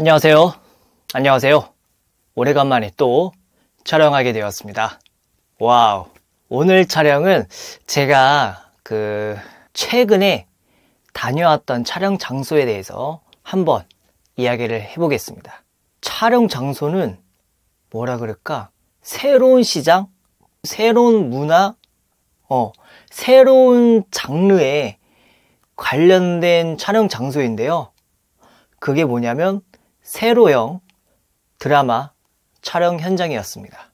안녕하세요. 안녕하세요. 오래간만에 또 촬영하게 되었습니다. 와우. 오늘 촬영은 제가 그 최근에 다녀왔던 촬영 장소에 대해서 한번 이야기를 해보겠습니다. 촬영 장소는 뭐라 그럴까? 새로운 시장? 새로운 문화? 어, 새로운 장르에 관련된 촬영 장소인데요. 그게 뭐냐면 세로형 드라마 촬영 현장이었습니다.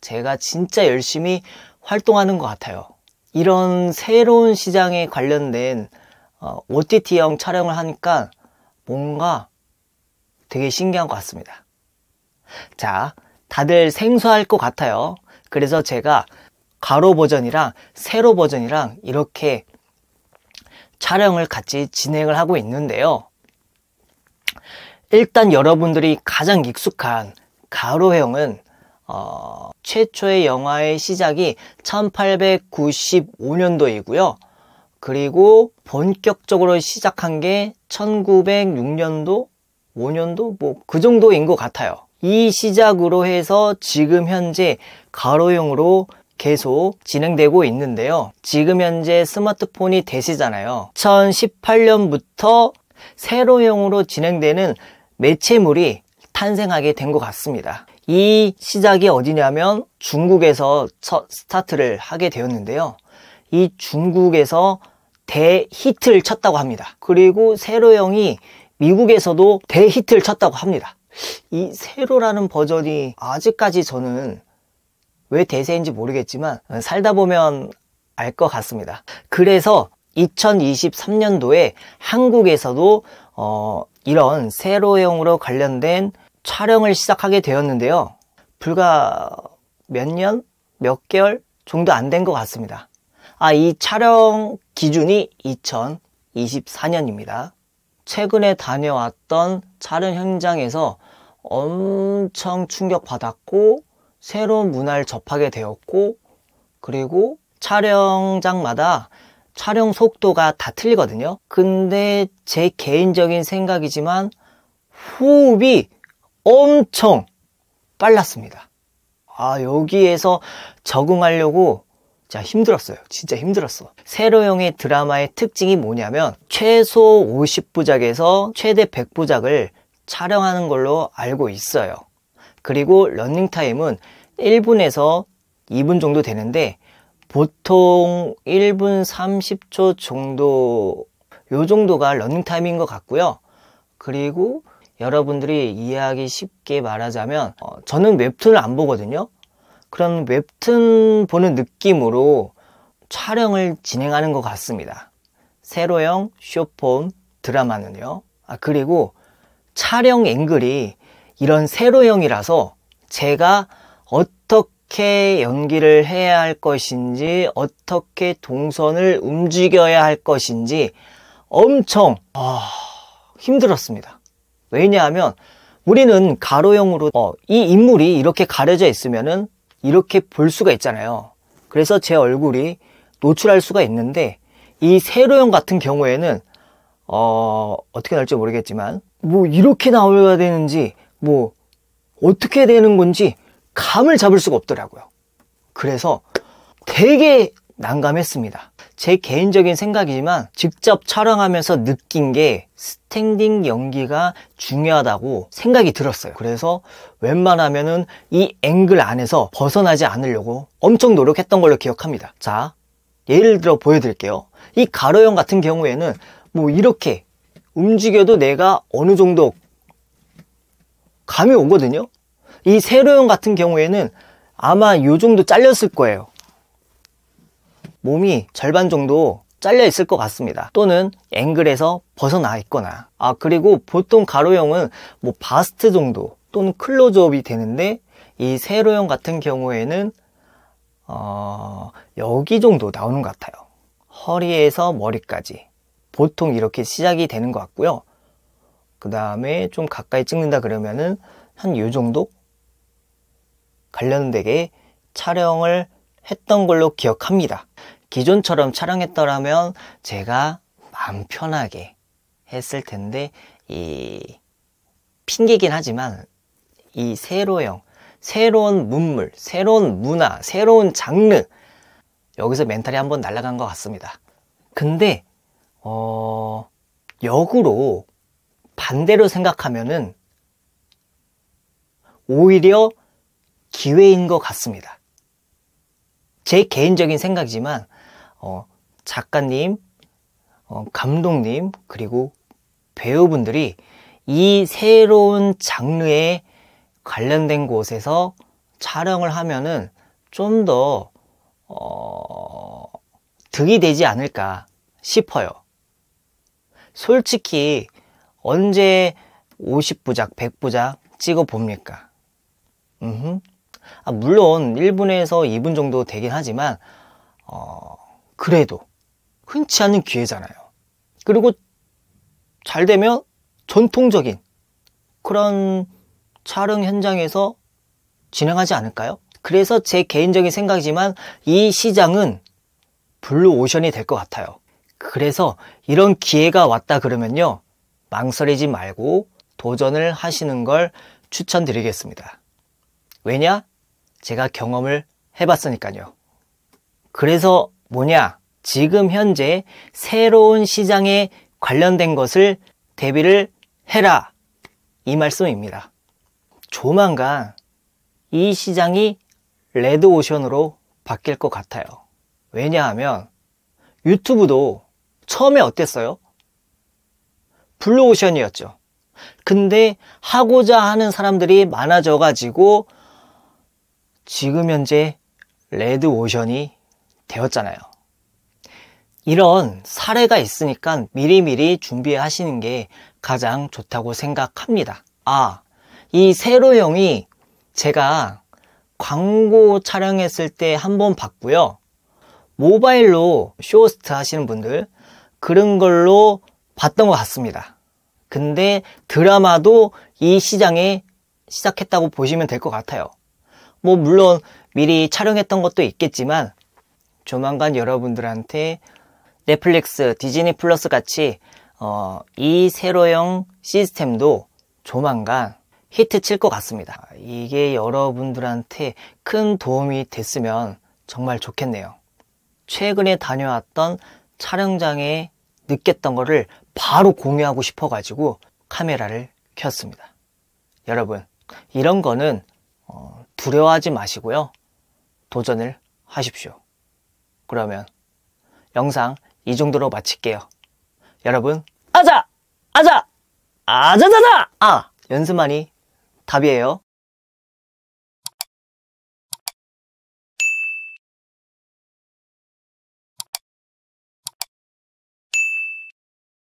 제가 진짜 열심히 활동하는 것 같아요. 이런 새로운 시장에 관련된 OTT형 어, 촬영을 하니까 뭔가 되게 신기한 것 같습니다. 자, 다들 생소할 것 같아요. 그래서 제가 가로 버전이랑 세로 버전이랑 이렇게 촬영을 같이 진행을 하고 있는데요. 일단 여러분들이 가장 익숙한 가로 형은 어, 최초의 영화의 시작이 1895년도이고요. 그리고 본격적으로 시작한 게 1906년도, 5년도 뭐 그 정도인 것 같아요. 이 시작으로 해서 지금 현재 가로형으로 계속 진행되고 있는데요. 지금 현재 스마트폰이 대세잖아요. 2018년부터 세로형으로 진행되는 매체물이 탄생하게 된 것 같습니다. 이 시작이 어디냐면 중국에서 첫 스타트를 하게 되었는데요. 이 중국에서 대히트를 쳤다고 합니다. 그리고 세로형이 미국에서도 대히트를 쳤다고 합니다. 이 세로라는 버전이 아직까지 저는 왜 대세인지 모르겠지만 살다 보면 알 것 같습니다. 그래서 2023년도에 한국에서도 어, 이런 세로형으로 관련된 촬영을 시작하게 되었는데요. 불과 몇 년, 몇 개월 정도 안 된 것 같습니다. 아, 이 촬영 기준이 2024년입니다. 최근에 다녀왔던 촬영 현장에서 엄청 충격받았고 새로운 문화를 접하게 되었고 그리고 촬영장마다 촬영 속도가 다 틀리거든요. 근데 제 개인적인 생각이지만 호흡이 엄청 빨랐습니다. 아, 여기에서 적응하려고 진짜 힘들었어요. 진짜 힘들었어. 세로형의 드라마의 특징이 뭐냐면 최소 50부작에서 최대 100부작을 촬영하는 걸로 알고 있어요. 그리고 러닝 타임은 1분에서 2분 정도 되는데 보통 1분 30초 정도 요 정도가 러닝 타임인 것 같고요. 그리고 여러분들이 이해하기 쉽게 말하자면 어, 저는 웹툰을 안 보거든요. 그런 웹툰 보는 느낌으로 촬영을 진행하는 것 같습니다. 세로형 쇼폼 드라마는요. 아 그리고 촬영 앵글이 이런 세로형이라서 제가 어떻게 연기를 해야 할 것인지 어떻게 동선을 움직여야 할 것인지 엄청 어... 힘들었습니다 왜냐하면 우리는 가로형으로 어, 이 인물이 이렇게 가려져 있으면은 이렇게 볼 수가 있잖아요 그래서 제 얼굴이 노출할 수가 있는데 이 세로형 같은 경우에는 어, 어떻게 나올지 모르겠지만 뭐 이렇게 나와야 되는지 뭐 어떻게 되는 건지 감을 잡을 수가 없더라고요. 그래서 되게 난감했습니다. 제 개인적인 생각이지만 직접 촬영하면서 느낀 게 스탠딩 연기가 중요하다고 생각이 들었어요. 그래서 웬만하면은 이 앵글 안에서 벗어나지 않으려고 엄청 노력했던 걸로 기억합니다. 자, 예를 들어 보여드릴게요. 이 가로형 같은 경우에는 뭐 이렇게 움직여도 내가 어느 정도 감이 오거든요 이 세로형 같은 경우에는 아마 요 정도 잘렸을 거예요 몸이 절반 정도 잘려 있을 것 같습니다 또는 앵글에서 벗어나 있거나 아 그리고 보통 가로형은 뭐 바스트 정도 또는 클로즈업이 되는데 이 세로형 같은 경우에는 어, 여기 정도 나오는 것 같아요 허리에서 머리까지 보통 이렇게 시작이 되는 것 같고요 그 다음에 좀 가까이 찍는다 그러면은 한 요 정도 관련되게 촬영을 했던 걸로 기억합니다. 기존처럼 촬영했더라면 제가 마음 편하게 했을 텐데 이 핑계긴 하지만 이 세로형 새로운 문물, 새로운 문화, 새로운 장르 여기서 멘탈이 한번 날아간 것 같습니다. 근데 어 역으로 반대로 생각하면은 오히려 기회인 것 같습니다. 제 개인적인 생각이지만 어, 작가님, 어, 감독님 그리고 배우분들이 이 새로운 장르에 관련된 곳에서 촬영을 하면은 좀더 어, 득이 되지 않을까 싶어요. 솔직히 언제 50부작, 100부작 찍어 봅니까? 음, 아, 물론 1분에서 2분 정도 되긴 하지만 어, 그래도 흔치 않은 기회잖아요. 그리고 잘 되면 전통적인 그런 촬영 현장에서 진행하지 않을까요? 그래서 제 개인적인 생각이지만 이 시장은 블루 오션이 될 것 같아요. 그래서 이런 기회가 왔다 그러면요. 망설이지 말고 도전을 하시는 걸 추천드리겠습니다. 왜냐? 제가 경험을 해봤으니까요. 그래서 뭐냐? 지금 현재 새로운 시장에 관련된 것을 대비를 해라. 이 말씀입니다. 조만간 이 시장이 레드 오션으로 바뀔 것 같아요. 왜냐하면 유튜브도 처음에 어땠어요? 블루오션이었죠. 근데 하고자 하는 사람들이 많아져 가지고 지금 현재 레드오션이 되었잖아요. 이런 사례가 있으니까 미리미리 준비하시는 게 가장 좋다고 생각합니다. 아, 이 세로 형이 제가 광고 촬영했을 때한번 봤고요. 모바일로 쇼호스트 하시는 분들 그런 걸로 봤던 것 같습니다. 근데 드라마도 이 시장에 시작했다고 보시면 될 것 같아요. 뭐 물론 미리 촬영했던 것도 있겠지만 조만간 여러분들한테 넷플릭스, 디즈니 플러스 같이 어, 이 세로형 시스템도 조만간 히트 칠 것 같습니다. 이게 여러분들한테 큰 도움이 됐으면 정말 좋겠네요. 최근에 다녀왔던 촬영장에 느꼈던 거를 바로 공유하고 싶어가지고 카메라를 켰습니다. 여러분, 이런 거는 어, 두려워하지 마시고요. 도전을 하십시오. 그러면 영상 이 정도로 마칠게요. 여러분, 아자! 아자! 아자자자! 아! 연습만이 답이에요.